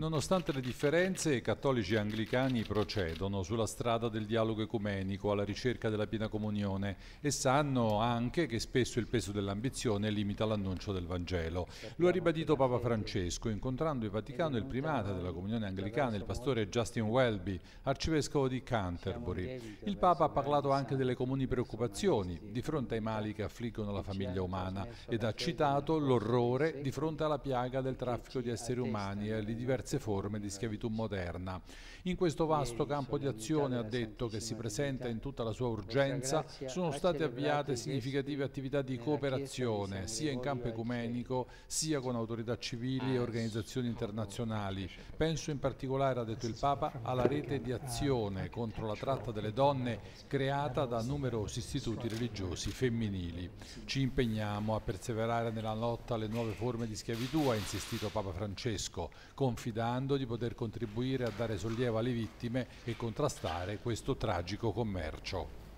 Nonostante le differenze, i cattolici anglicani procedono sulla strada del dialogo ecumenico alla ricerca della piena comunione e sanno anche che spesso il peso dell'ambizione limita l'annuncio del Vangelo. Lo ha ribadito Papa Francesco incontrando in Vaticano il primate della comunione anglicana, il pastore Justin Welby, arcivescovo di Canterbury. Il Papa ha parlato anche delle comuni preoccupazioni di fronte ai mali che affliggono la famiglia umana ed ha citato l'orrore di fronte alla piaga del traffico di esseri umani e alle diverse diverse forme di schiavitù moderna. In questo vasto campo di azione ha detto che si presenta in tutta la sua urgenza sono state avviate significative attività di cooperazione sia in campo ecumenico sia con autorità civili e ah, organizzazioni internazionali. Penso in particolare, ha detto il Papa, alla rete di azione contro la tratta delle donne creata da numerosi istituti religiosi femminili. Ci impegniamo a perseverare nella lotta alle nuove forme di schiavitù, ha insistito Papa Francesco, confidando rogando di poter contribuire a dare sollievo alle vittime e contrastare questo tragico commercio.